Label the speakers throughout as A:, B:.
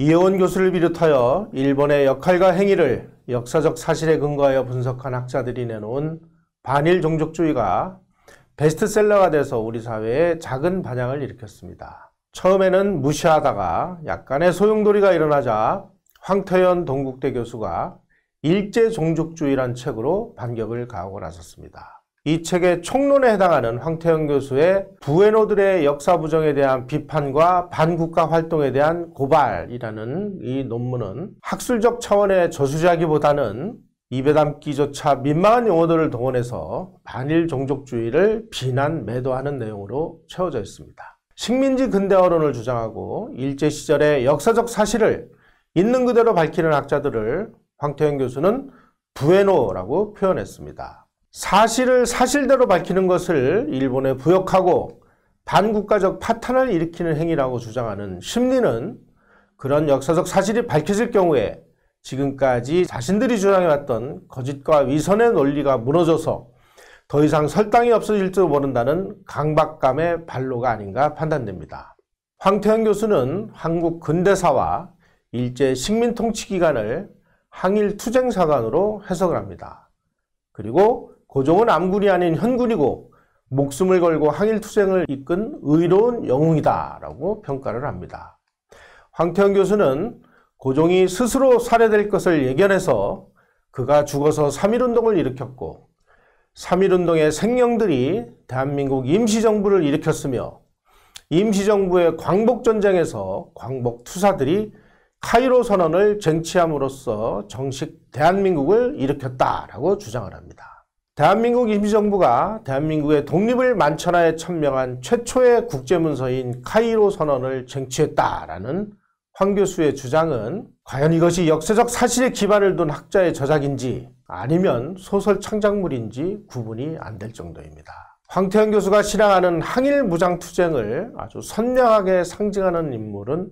A: 이혜원 교수를 비롯하여 일본의 역할과 행위를 역사적 사실에 근거하여 분석한 학자들이 내놓은 반일 종족주의가 베스트셀러가 돼서 우리 사회에 작은 반향을 일으켰습니다. 처음에는 무시하다가 약간의 소용돌이가 일어나자 황태현 동국대 교수가 일제종족주의란 책으로 반격을 가하고 나섰습니다. 이 책의 총론에 해당하는 황태영 교수의 부에노들의 역사 부정에 대한 비판과 반국가 활동에 대한 고발이라는 이 논문은 학술적 차원의 저수지하기보다는 입에 담기조차 민망한 용어들을 동원해서 반일 종족주의를 비난 매도하는 내용으로 채워져 있습니다. 식민지 근대화론을 주장하고 일제시절의 역사적 사실을 있는 그대로 밝히는 학자들을 황태현 교수는 부에노라고 표현했습니다. 사실을 사실대로 밝히는 것을 일본에 부역하고 반국가적 파탄을 일으키는 행위라고 주장하는 심리는 그런 역사적 사실이 밝혀질 경우에 지금까지 자신들이 주장해왔던 거짓과 위선의 논리가 무너져서 더 이상 설당이 없어질지도 모른다는 강박감의 발로가 아닌가 판단됩니다. 황태현 교수는 한국 근대사와 일제 식민통치 기간을 항일투쟁사관으로 해석을 합니다. 그리고 고종은 암군이 아닌 현군이고 목숨을 걸고 항일투쟁을 이끈 의로운 영웅이다라고 평가를 합니다. 황태현 교수는 고종이 스스로 살해될 것을 예견해서 그가 죽어서 3.1운동을 일으켰고 3.1운동의 생명들이 대한민국 임시정부를 일으켰으며 임시정부의 광복전쟁에서 광복투사들이 카이로 선언을 쟁취함으로써 정식 대한민국을 일으켰다라고 주장을 합니다. 대한민국 임시정부가 대한민국의 독립을 만천하에 천명한 최초의 국제문서인 카이로 선언을 쟁취했다라는 황 교수의 주장은 과연 이것이 역사적 사실에 기반을 둔 학자의 저작인지 아니면 소설 창작물인지 구분이 안 될 정도입니다. 황태현 교수가 실행하는 항일 무장투쟁을 아주 선명하게 상징하는 인물은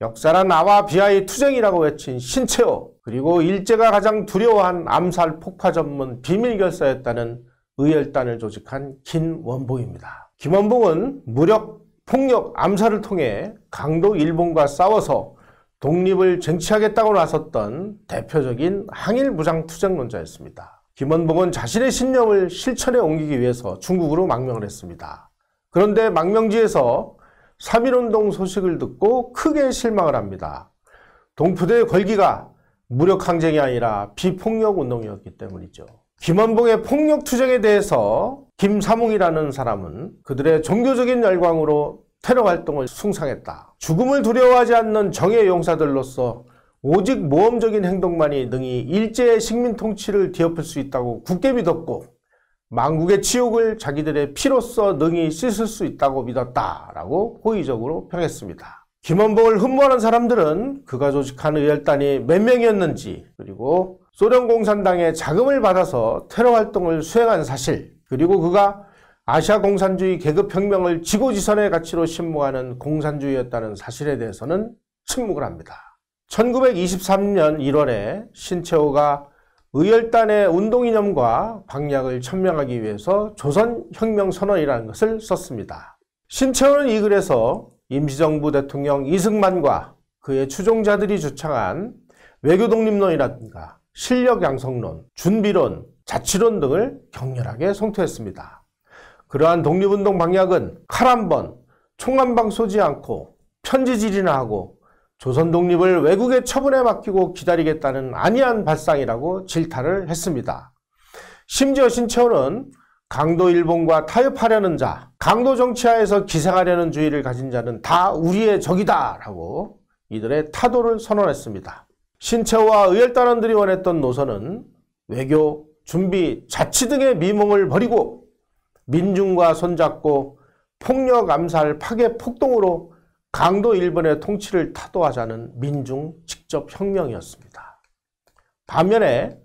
A: 역사란 나와 비하의 투쟁이라고 외친 신채호 그리고 일제가 가장 두려워한 암살 폭파 전문 비밀결사였다는 의열단을 조직한 김원봉입니다. 김원봉은 무력, 폭력, 암살을 통해 강도 일본과 싸워서 독립을 쟁취하겠다고 나섰던 대표적인 항일무장투쟁론자였습니다. 김원봉은 자신의 신념을 실천에 옮기기 위해서 중국으로 망명을 했습니다. 그런데 망명지에서 3.1운동 소식을 듣고 크게 실망을 합니다. 동포대 의 걸기가 무력 항쟁이 아니라 비폭력 운동이었기 때문이죠. 김원봉의 폭력 투쟁에 대해서 김사몽이라는 사람은 그들의 종교적인 열광으로 테러 활동을 숭상했다. 죽음을 두려워하지 않는 정의 용사들로서 오직 모험적인 행동만이 능히 일제의 식민 통치를 뒤엎을 수 있다고 굳게 믿었고 망국의 치욕을 자기들의 피로써 능히 씻을 수 있다고 믿었다라고 호의적으로 평했습니다. 김원봉을 흠모하는 사람들은 그가 조직한 의열단이 몇 명이었는지 그리고 소련 공산당의 자금을 받아서 테러 활동을 수행한 사실 그리고 그가 아시아 공산주의 계급혁명을 지고지선의 가치로 심모하는 공산주의였다는 사실에 대해서는 침묵을 합니다. 1923년 1월에 신채호가 의열단의 운동이념과 방향을 천명하기 위해서 조선혁명선언이라는 것을 썼습니다. 신채호는 이 글에서 임시정부 대통령 이승만과 그의 추종자들이 주창한 외교 독립론이라든가 실력 양성론, 준비론, 자치론 등을 격렬하게 송토했습니다. 그러한 독립운동 방향은 칼 한 번, 총 한 방 쏘지 않고 편지질이나 하고 조선 독립을 외국의 처분에 맡기고 기다리겠다는 안이한 발상이라고 질타를 했습니다. 심지어 신채호는 강도 일본과 타협하려는 자, 강도 정치하에서 기생하려는 주의를 가진 자는 다 우리의 적이다라고 이들의 타도를 선언했습니다. 신체와 의열단원들이 원했던 노선은 외교, 준비, 자치 등의 미몽을 버리고 민중과 손잡고 폭력, 암살, 파괴, 폭동으로 강도 일본의 통치를 타도하자는 민중 직접 혁명이었습니다. 반면에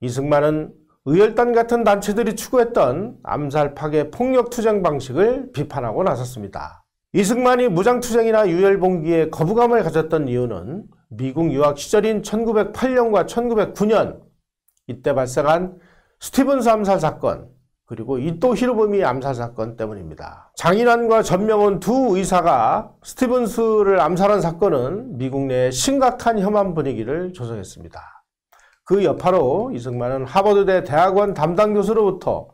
A: 이승만은 의열단 같은 단체들이 추구했던 암살, 파괴, 폭력 투쟁 방식을 비판하고 나섰습니다. 이승만이 무장투쟁이나 유혈봉기에 거부감을 가졌던 이유는 미국 유학 시절인 1908년과 1909년 이때 발생한 스티븐스 암살 사건 그리고 이토 히로부미 암살 사건 때문입니다. 장인환과 전명훈 두 의사가 스티븐스를 암살한 사건은 미국 내에 심각한 혐한 분위기를 조성했습니다. 그 여파로 이승만은 하버드대 대학원 담당 교수로부터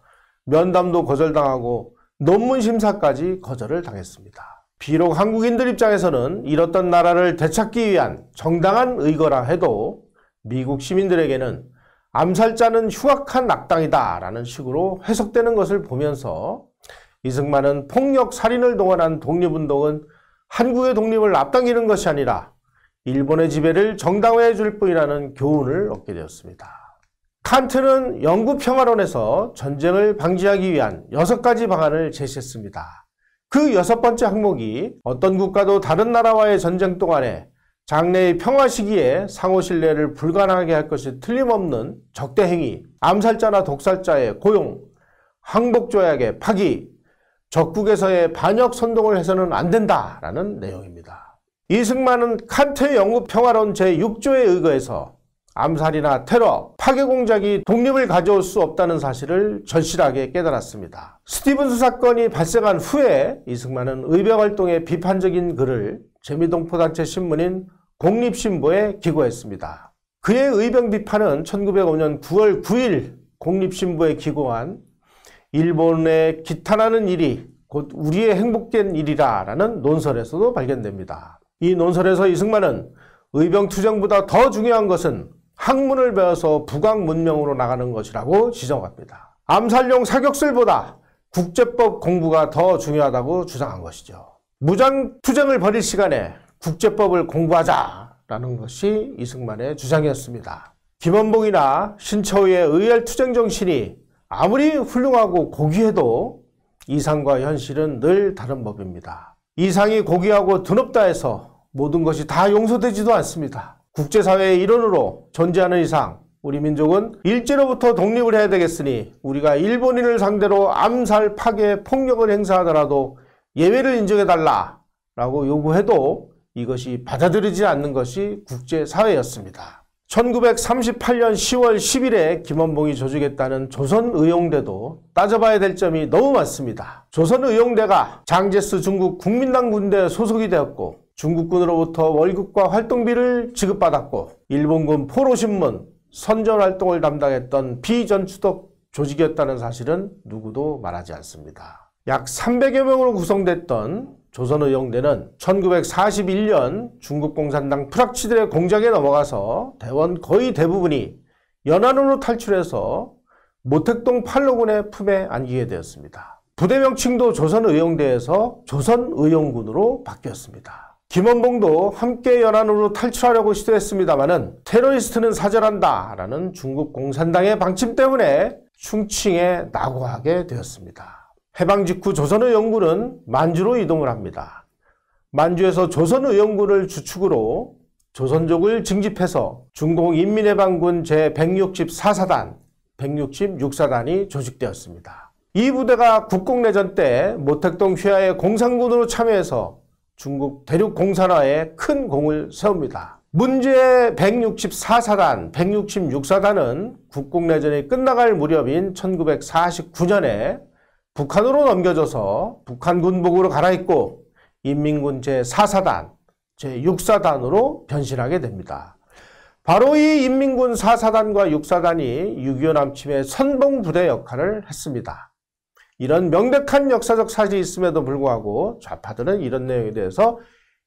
A: 면담도 거절당하고 논문 심사까지 거절을 당했습니다. 비록 한국인들 입장에서는 잃었던 나라를 되찾기 위한 정당한 의거라 해도 미국 시민들에게는 암살자는 흉악한 악당이다 라는 식으로 해석되는 것을 보면서 이승만은 폭력 살인을 동원한 독립운동은 한국의 독립을 앞당기는 것이 아니라 일본의 지배를 정당화해 줄 뿐이라는 교훈을 얻게 되었습니다. 칸트는 영국 평화론에서 전쟁을 방지하기 위한 여섯 가지 방안을 제시했습니다. 그 여섯 번째 항목이 어떤 국가도 다른 나라와의 전쟁 동안에 장래의 평화 시기에 상호 신뢰를 불가능하게 할 것이 틀림없는 적대 행위, 암살자나 독살자의 고용, 항복 조약의 파기, 적국에서의 반역 선동을 해서는 안 된다라는 내용입니다. 이승만은 칸트의 영국 평화론 제6조에 의거해서 암살이나 테러, 파괴 공작이 독립을 가져올 수 없다는 사실을 절실하게 깨달았습니다. 스티븐스 사건이 발생한 후에 이승만은 의병 활동에 비판적인 글을 재미동포단체 신문인 공립신보에 기고했습니다. 그의 의병 비판은 1905년 9월 9일 공립신보에 기고한 일본의 기탄하는 일이 곧 우리의 행복된 일이라 라는 논설에서도 발견됩니다. 이 논설에서 이승만은 의병투쟁보다 더 중요한 것은 학문을 배워서 부강 문명으로 나가는 것이라고 지적합니다. 암살용 사격술보다 국제법 공부가 더 중요하다고 주장한 것이죠. 무장투쟁을 벌일 시간에 국제법을 공부하자라는 것이 이승만의 주장이었습니다. 김원봉이나 신처우의 의열투쟁 정신이 아무리 훌륭하고 고귀해도 이상과 현실은 늘 다른 법입니다. 이상이 고귀하고 드높다 해서 모든 것이 다 용서되지도 않습니다. 국제사회의 일원으로 존재하는 이상 우리 민족은 일제로부터 독립을 해야 되겠으니 우리가 일본인을 상대로 암살, 파괴, 폭력을 행사하더라도 예외를 인정해달라 라고 요구해도 이것이 받아들이지 않는 것이 국제사회였습니다. 1938년 10월 10일에 김원봉이 조직했다는 조선의용대도 따져봐야 될 점이 너무 많습니다. 조선의용대가 장제스 중국 국민당 군대 소속이 되었고 중국군으로부터 월급과 활동비를 지급받았고 일본군 포로신문 선전활동을 담당했던 비전추덕 조직이었다는 사실은 누구도 말하지 않습니다. 약 300여 명으로 구성됐던 조선의용대는 1941년 중국공산당 프락치들의 공장에 넘어가서 대원 거의 대부분이 연안으로 탈출해서 모택동 팔로군의 품에 안기게 되었습니다. 부대 명칭도 조선의용대에서 조선의용군으로 바뀌었습니다. 김원봉도 함께 연안으로 탈출하려고 시도했습니다마는 테러리스트는 사절한다 라는 중국 공산당의 방침 때문에 충칭에 낙오하게 되었습니다. 해방 직후 조선의연군은 만주로 이동을 합니다. 만주에서 조선의연군을 주축으로 조선족을 징집해서 중공인민해방군 제164사단, 166사단이 조직되었습니다. 이 부대가 국공내전 때 모택동 휘하의 공산군으로 참여해서 중국 대륙 공산화에 큰 공을 세웁니다. 문제 164사단, 166사단은 국공내전이 끝나갈 무렵인 1949년에 북한으로 넘겨져서 북한 군복으로 갈아입고 인민군 제4사단, 제6사단으로 변신하게 됩니다. 바로 이 인민군 4사단과 6사단이 6.25 남침의 선봉부대 역할을 했습니다. 이런 명백한 역사적 사실이 있음에도 불구하고 좌파들은 이런 내용에 대해서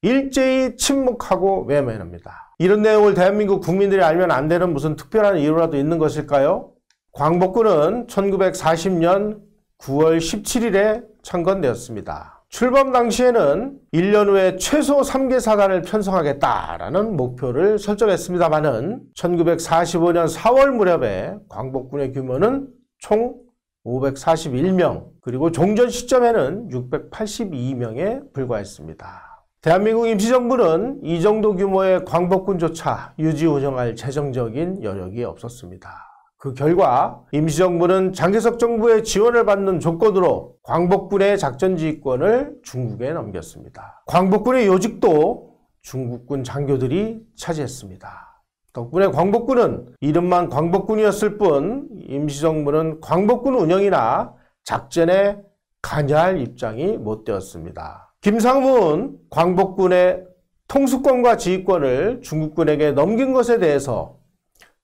A: 일제히 침묵하고 외면합니다. 이런 내용을 대한민국 국민들이 알면 안 되는 무슨 특별한 이유라도 있는 것일까요? 광복군은 1940년 9월 17일에 창건되었습니다. 출범 당시에는 1년 후에 최소 3개 사단을 편성하겠다라는 목표를 설정했습니다만은 1945년 4월 무렵에 광복군의 규모는 총 541명, 그리고 종전 시점에는 682명에 불과했습니다. 대한민국 임시정부는 이 정도 규모의 광복군조차 유지 운영할 재정적인 여력이 없었습니다. 그 결과 임시정부는 장기석 정부의 지원을 받는 조건으로 광복군의 작전지휘권을 중국에 넘겼습니다. 광복군의 요직도 중국군 장교들이 차지했습니다. 덕분에 광복군은 이름만 광복군이었을 뿐 임시정부는 광복군 운영이나 작전에 관여할 입장이 못 되었습니다. 김상훈 광복군의 통수권과 지휘권을 중국군에게 넘긴 것에 대해서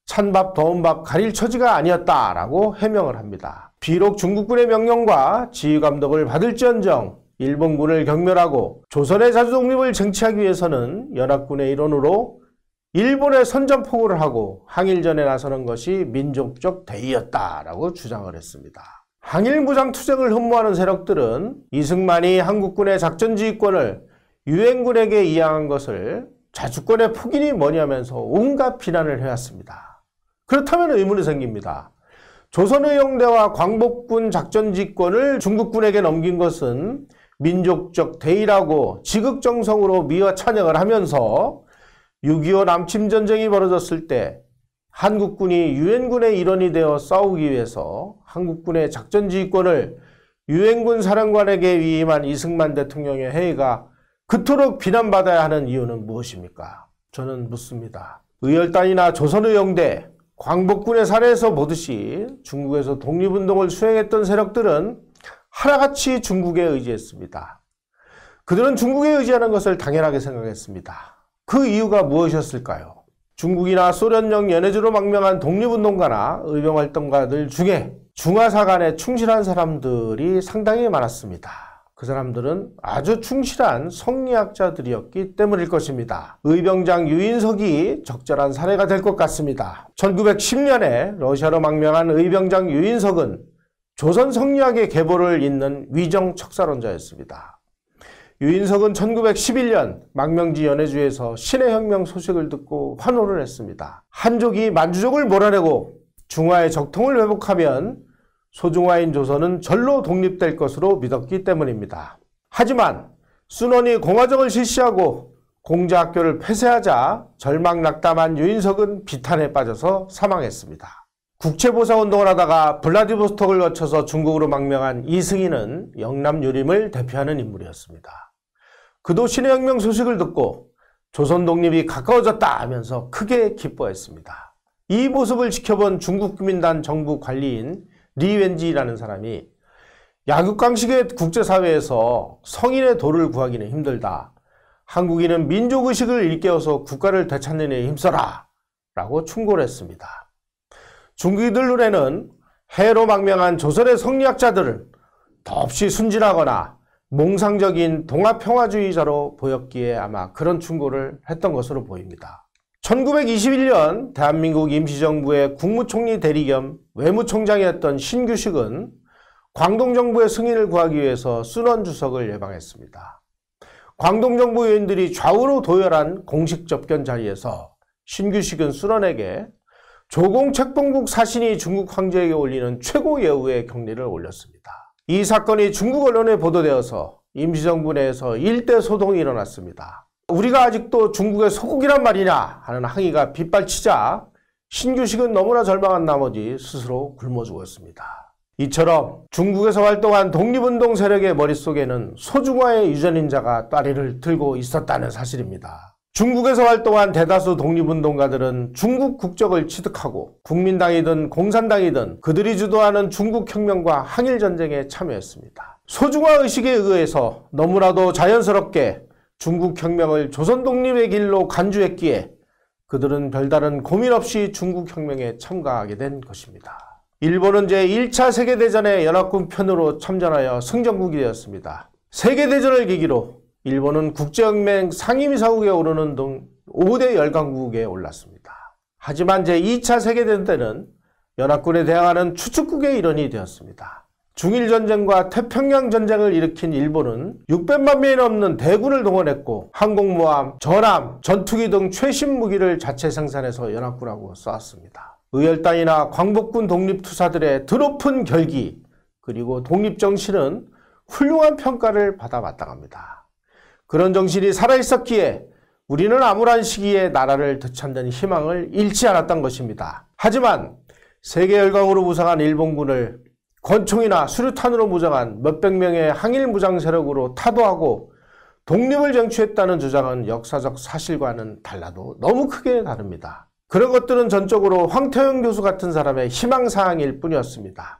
A: 찬밥 더운밥 가릴 처지가 아니었다라고 해명을 합니다. 비록 중국군의 명령과 지휘감독을 받을지언정 일본군을 경멸하고 조선의 자주독립을 쟁취하기 위해서는 연합군의 일원으로 일본의 선전포고를 하고 항일전에 나서는 것이 민족적 대의였다라고 주장을 했습니다. 항일 무장 투쟁을 흠모하는 세력들은 이승만이 한국군의 작전 지휘권을 유엔군에게 이양한 것을 자주권의 폭인이 뭐냐면서 온갖 비난을 해왔습니다. 그렇다면 의문이 생깁니다. 조선의 용대와 광복군 작전 지권을 휘 중국군에게 넘긴 것은 민족적 대의라고 지극정성으로 미화 찬양을 하면서 6.25 남침전쟁이 벌어졌을 때 한국군이 유엔군의 일원이 되어 싸우기 위해서 한국군의 작전지휘권을 유엔군 사령관에게 위임한 이승만 대통령의 회의가 그토록 비난받아야 하는 이유는 무엇입니까? 저는 묻습니다. 의열단이나 조선의 용대 광복군의 사례에서 보듯이 중국에서 독립운동을 수행했던 세력들은 하나같이 중국에 의지했습니다. 그들은 중국에 의지하는 것을 당연하게 생각했습니다. 그 이유가 무엇이었을까요? 중국이나 소련령 연해주로 망명한 독립운동가나 의병활동가들 중에 중화사관에 충실한 사람들이 상당히 많았습니다. 그 사람들은 아주 충실한 성리학자들이었기 때문일 것입니다. 의병장 유인석이 적절한 사례가 될 것 같습니다. 1910년에 러시아로 망명한 의병장 유인석은 조선 성리학의 계보를 잇는 위정 척사론자였습니다. 유인석은 1911년 망명지 연해주에서 신의 혁명 소식을 듣고 환호를 했습니다. 한족이 만주족을 몰아내고 중화의 적통을 회복하면 소중화인 조선은 절로 독립될 것으로 믿었기 때문입니다. 하지만 순원이 공화정을 실시하고 공자학교를 폐쇄하자 절망낙담한 유인석은 비탄에 빠져서 사망했습니다. 국채보상운동을 하다가 블라디보스톡을 거쳐서 중국으로 망명한 이승희는 영남 유림을 대표하는 인물이었습니다. 그도 신해혁명 소식을 듣고 조선 독립이 가까워졌다 하면서 크게 기뻐했습니다. 이 모습을 지켜본 중국국민단 정부 관리인 리웬지라는 사람이 야극강식의 국제사회에서 성인의 도를 구하기는 힘들다. 한국인은 민족의식을 일깨워서 국가를 되찾는 데 힘써라 라고 충고를 했습니다. 중국인들 눈에는 해로 망명한 조선의 성리학자들을 더없이 순진하거나 몽상적인 동아평화주의자로 보였기에 아마 그런 충고를 했던 것으로 보입니다. 1921년 대한민국 임시정부의 국무총리 대리 겸 외무총장이었던 신규식은 광동정부의 승인을 구하기 위해서 순원 주석을 예방했습니다. 광동정부 요인들이 좌우로 도열한 공식 접견 자리에서 신규식은 순원에게 조공 책봉국 사신이 중국 황제에게 올리는 최고 예우의 경례를 올렸습니다. 이 사건이 중국 언론에 보도되어서 임시정부 내에서 일대 소동이 일어났습니다. 우리가 아직도 중국의 소국이란 말이냐 하는 항의가 빗발치자 신규식은 너무나 절망한 나머지 스스로 굶어 죽었습니다. 이처럼 중국에서 활동한 독립운동 세력의 머릿속에는 소중화의 유전인자가 따리를 들고 있었다는 사실입니다. 중국에서 활동한 대다수 독립운동가들은 중국 국적을 취득하고 국민당이든 공산당이든 그들이 주도하는 중국 혁명과 항일전쟁에 참여했습니다. 소중화 의식에 의해서 너무나도 자연스럽게 중국 혁명을 조선 독립의 길로 간주했기에 그들은 별다른 고민 없이 중국 혁명에 참가하게 된 것입니다. 일본은 제1차 세계대전의 연합군 편으로 참전하여 승전국이 되었습니다. 세계대전을 계기로 일본은 국제연맹 상임이사국에 오르는 등 5대 열강국에 올랐습니다. 하지만 제2차 세계대전 때는 연합군에 대항하는 추측국의 일원이 되었습니다. 중일전쟁과 태평양전쟁을 일으킨 일본은 600만 명이 넘는 대군을 동원했고 항공모함, 전함, 전투기 등 최신 무기를 자체 생산해서 연합군하고 싸웠습니다. 의열단이나 광복군 독립투사들의 드높은 결기 그리고 독립정신은 훌륭한 평가를 받아 왔다고합니다 그런 정신이 살아있었기에 우리는 암울한 시기에 나라를 되찾는 희망을 잃지 않았던 것입니다. 하지만 세계 열강으로 무장한 일본군을 권총이나 수류탄으로 무장한 몇백 명의 항일 무장 세력으로 타도하고 독립을 쟁취했다는 주장은 역사적 사실과는 달라도 너무 크게 다릅니다. 그런 것들은 전적으로 황태영 교수 같은 사람의 희망사항일 뿐이었습니다.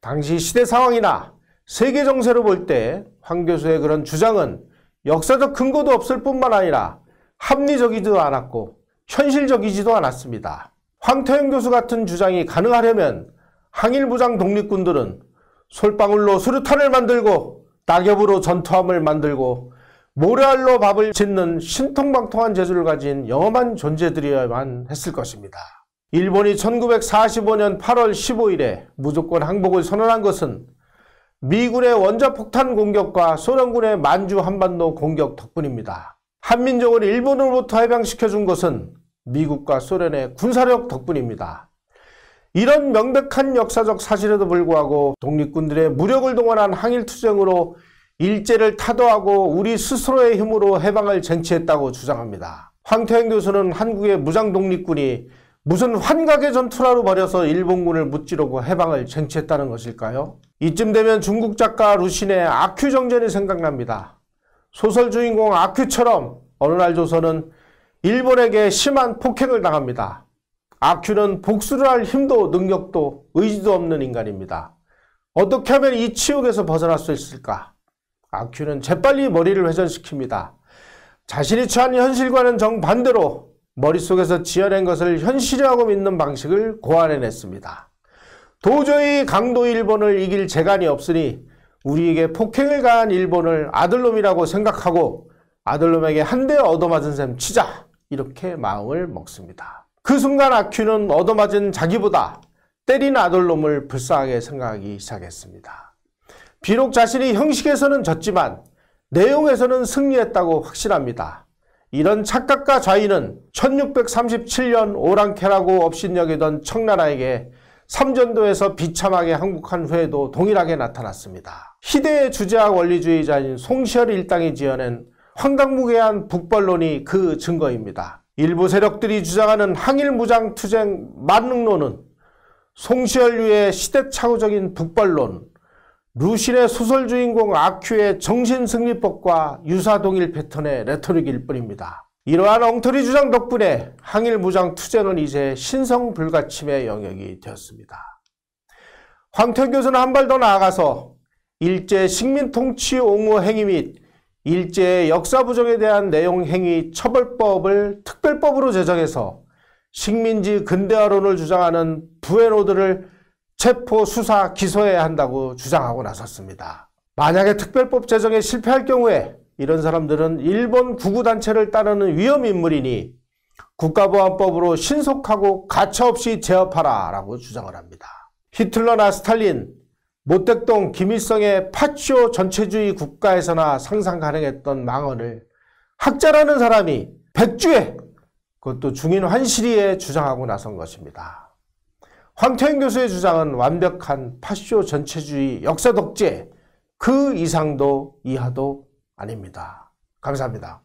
A: 당시 시대 상황이나 세계 정세로 볼 때 황 교수의 그런 주장은 역사적 근거도 없을 뿐만 아니라 합리적이지도 않았고 현실적이지도 않았습니다. 황태영 교수 같은 주장이 가능하려면 항일무장 독립군들은 솔방울로 수류탄을 만들고 낙엽으로 전투함을 만들고 모래알로 밥을 짓는 신통방통한 재주를 가진 영험한 존재들이어야만 했을 것입니다. 일본이 1945년 8월 15일에 무조건 항복을 선언한 것은 미군의 원자폭탄 공격과 소련군의 만주 한반도 공격 덕분입니다. 한민족을 일본으로부터 해방시켜준 것은 미국과 소련의 군사력 덕분입니다. 이런 명백한 역사적 사실에도 불구하고 독립군들의 무력을 동원한 항일투쟁으로 일제를 타도하고 우리 스스로의 힘으로 해방을 쟁취했다고 주장합니다. 황태영 교수는 한국의 무장독립군이 무슨 환각의 전투라로 버려서 일본군을 무찌르고 해방을 쟁취했다는 것일까요? 이쯤 되면 중국 작가 루신의 아큐 정전이 생각납니다. 소설 주인공 아큐처럼 어느 날 조선은 일본에게 심한 폭행을 당합니다. 아큐는 복수를 할 힘도 능력도 의지도 없는 인간입니다. 어떻게 하면 이 치욕에서 벗어날 수 있을까? 아큐는 재빨리 머리를 회전시킵니다. 자신이 처한 현실과는 정반대로 머릿속에서 지어낸 것을 현실이라고 믿는 방식을 고안해냈습니다. 도저히 강도 일본을 이길 재간이 없으니 우리에게 폭행을 가한 일본을 아들놈이라고 생각하고 아들놈에게 한 대 얻어맞은 셈 치자 이렇게 마음을 먹습니다. 그 순간 아큐는 얻어맞은 자기보다 때린 아들놈을 불쌍하게 생각하기 시작했습니다. 비록 자신이 형식에서는 졌지만 내용에서는 승리했다고 확신합니다. 이런 착각과 좌의는 1637년 오랑캐라고 업신여기던 청나라에게 삼전도에서 비참하게 항복한 후에도 동일하게 나타났습니다. 희대의 주제학 원리주의자인 송시열 일당이 지어낸 황당무계한 북벌론이 그 증거입니다. 일부 세력들이 주장하는 항일무장투쟁 만능론은 송시열류의 시대착오적인 북벌론, 루신의 소설 주인공 아큐의 정신승리법과 유사동일 패턴의 레토릭일 뿐입니다. 이러한 엉터리 주장 덕분에 항일 무장 투쟁은 이제 신성 불가침의 영역이 되었습니다. 황태 교수는 한 발 더 나아가서 일제 식민 통치 옹호 행위 및 일제의 역사 부정에 대한 내용 행위 처벌법을 특별법으로 제정해서 식민지 근대화론을 주장하는 부에노드를 체포, 수사, 기소해야 한다고 주장하고 나섰습니다. 만약에 특별법 제정에 실패할 경우에 이런 사람들은 일본 구구단체를 따르는 위험인물이니 국가보안법으로 신속하고 가차없이 제압하라 라고 주장을 합니다. 히틀러나 스탈린, 모택동 김일성의 파오 전체주의 국가에서나 상상 가능했던 망언을 학자라는 사람이 백주에 그것도 중인 환실리에 주장하고 나선 것입니다. 황태인 교수의 주장은 완벽한 파쇼 전체주의 역사 독재 그 이상도 이하도 아닙니다. 감사합니다.